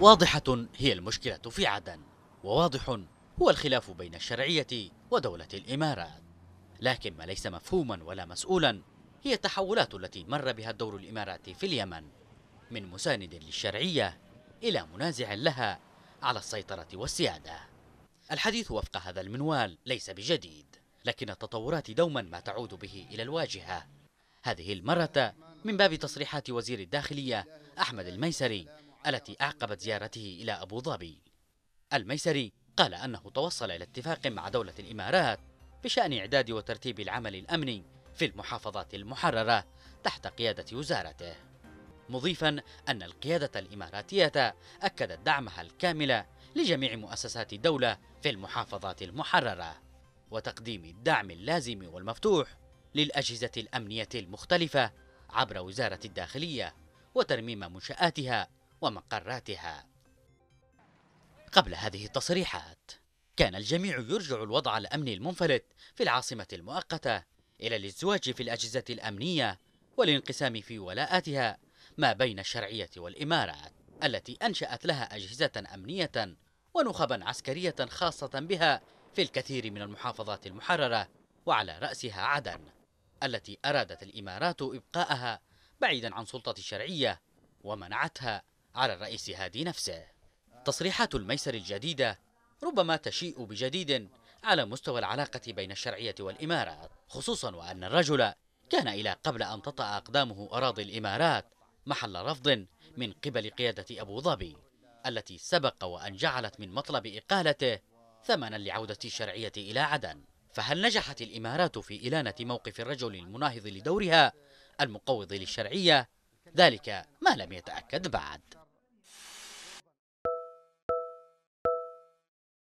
واضحة هي المشكلة في عدن وواضح هو الخلاف بين الشرعية ودولة الإمارات لكن ما ليس مفهوما ولا مسؤولا هي التحولات التي مر بها الدور الإماراتي في اليمن من مساند للشرعية إلى منازع لها على السيطرة والسيادة الحديث وفق هذا المنوال ليس بجديد لكن التطورات دوما ما تعود به إلى الواجهة هذه المرة من باب تصريحات وزير الداخلية أحمد الميسري التي أعقبت زيارته إلى أبو ظبي الميسري قال أنه توصل إلى اتفاق مع دولة الإمارات بشأن إعداد وترتيب العمل الأمني في المحافظات المحررة تحت قيادة وزارته مضيفا أن القيادة الإماراتية أكدت دعمها الكامل لجميع مؤسسات الدولة في المحافظات المحررة وتقديم الدعم اللازم والمفتوح للأجهزة الأمنية المختلفة عبر وزارة الداخلية وترميم منشآتها ومقراتها قبل هذه التصريحات كان الجميع يرجع الوضع الأمني المنفلت في العاصمة المؤقتة إلى الازدواج في الأجهزة الأمنية والانقسام في ولاءاتها ما بين الشرعية والإمارات التي أنشأت لها أجهزة أمنية ونخبا عسكرية خاصة بها في الكثير من المحافظات المحررة وعلى رأسها عدن التي أرادت الإمارات إبقاءها بعيدا عن سلطة الشرعية ومنعتها على الرئيس هادي نفسه تصريحات الميسر الجديدة ربما تشيء بجديد على مستوى العلاقة بين الشرعية والإمارات خصوصا وأن الرجل كان إلى قبل أن تطأ أقدامه أراضي الإمارات محل رفض من قبل قيادة أبو ظبي التي سبق وأن جعلت من مطلب إقالته ثمنا لعودة الشرعية إلى عدن فهل نجحت الإمارات في إلانة موقف الرجل المناهض لدورها المقوض للشرعية؟ ذلك ما لم يتأكد بعد